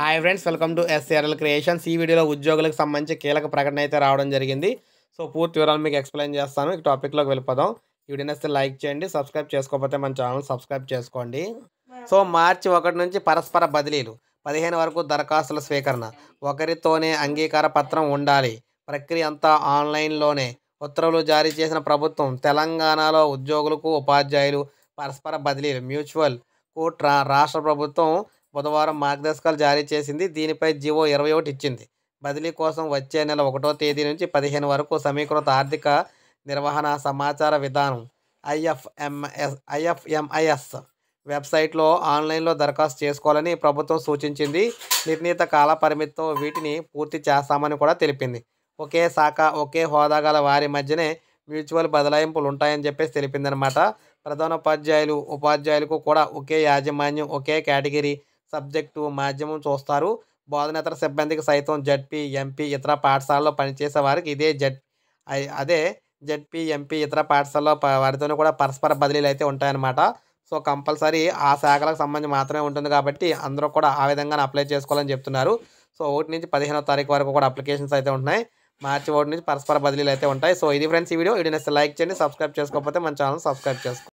hi friends welcome to S A R L creations ఈ వీడియోలో ఉద్యోగులకు సంబంధించి కీలక ప్రకటన అయితే రావడం జరిగింది సో పూర్తి వివరాలు మీకు ఎక్స్ప్లెయిన్ చేస్తాను ఈ టాపిక్లోకి వెళ్ళిపోదాం ఈ వీడియో నచ్చితే లైక్ చేయండి సబ్స్క్రైబ్ చేసుకోకపోతే మన ఛానల్ సబ్స్క్రైబ్ చేసుకోండి సో మార్చి ఒకటి నుంచి పరస్పర బదిలీలు పదిహేను వరకు దరఖాస్తుల స్వీకరణ ఒకరితోనే అంగీకార పత్రం ఉండాలి ప్రక్రియ అంతా ఆన్లైన్లోనే ఉత్తర్వులు జారీ చేసిన ప్రభుత్వం తెలంగాణలో ఉద్యోగులకు ఉపాధ్యాయులు పరస్పర బదిలీలు మ్యూచువల్ కు రాష్ట్ర ప్రభుత్వం బుధవారం మార్గదర్శకాలు జారీ చేసింది దీనిపై జివో ఇరవై ఒకటి ఇచ్చింది బదిలీ కోసం వచ్చే నెల ఒకటో తేదీ నుంచి పదిహేను వరకు సమీకృత ఆర్థిక నిర్వహణ సమాచార విధానం ఐఎఫ్ఎంఎస్ ఐఎఫ్ఎంఐఎస్ వెబ్సైట్లో ఆన్లైన్లో దరఖాస్తు చేసుకోవాలని ప్రభుత్వం సూచించింది నిర్ణీత కాల పరిమితితో వీటిని పూర్తి చేస్తామని కూడా తెలిపింది ఒకే శాఖ ఒకే హోదా గల వారి మధ్యనే మ్యూచువల్ బదలాయింపులు ఉంటాయని చెప్పేసి తెలిపిందనమాట ప్రధానోపాధ్యాయులు ఉపాధ్యాయులకు కూడా ఒకే యాజమాన్యం ఒకే కేటగిరీ సబ్జెక్టు మాధ్యమం చూస్తారు బోధనేతర సిబ్బందికి సైతం జడ్పీ ఎంపీ ఇతర పాఠశాలలో పనిచేసే వారికి ఇదే జడ్ అదే జడ్పీ ఎంపీ ఇతర పాఠశాలలో వారితోనూ కూడా పరస్పర బదిలీలు అయితే ఉంటాయన్నమాట సో కంపల్సరీ ఆ శాఖలకు సంబంధించి మాత్రమే ఉంటుంది కాబట్టి అందరూ కూడా ఆ విధంగా అప్లై చేసుకోవాలని చెప్తున్నారు సో ఒకటి నుంచి పదిహేనో తారీఖు వరకు కూడా అప్లికేషన్స్ అయితే ఉంటున్నాయి మార్చి ఒకటి నుంచి పరస్పర బదిలీలు అయితే ఉంటాయి సో ఇది ఫ్రెండ్స్ ఈ వీడియో వీడియో లైక్ చేయండి సబ్స్క్రైబ్ చేసుకోకపోతే మన ఛానల్ సబ్స్క్రైబ్ చేసుకోండి